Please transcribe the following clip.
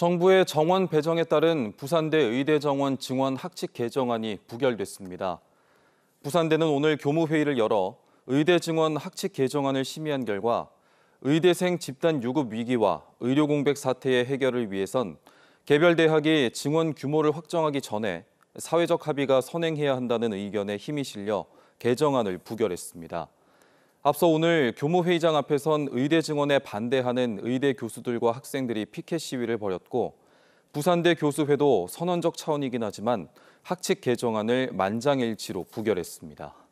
정부의 정원 배정에 따른 부산대 의대 정원 증원 학칙 개정안이 부결됐습니다. 부산대는 오늘 교무회의를 열어 의대 증원 학칙 개정안을 심의한 결과 의대생 집단 유급 위기와 의료 공백 사태의 해결을 위해선 개별 대학이 증원 규모를 확정하기 전에 사회적 합의가 선행해야 한다는 의견에 힘이 실려 개정안을 부결했습니다. 앞서 오늘 교무회의장 앞에선 의대 증원에 반대하는 의대 교수들과 학생들이 피켓 시위를 벌였고 부산대 교수회도 선언적 차원이긴 하지만 학칙 개정안을 만장일치로 부결했습니다.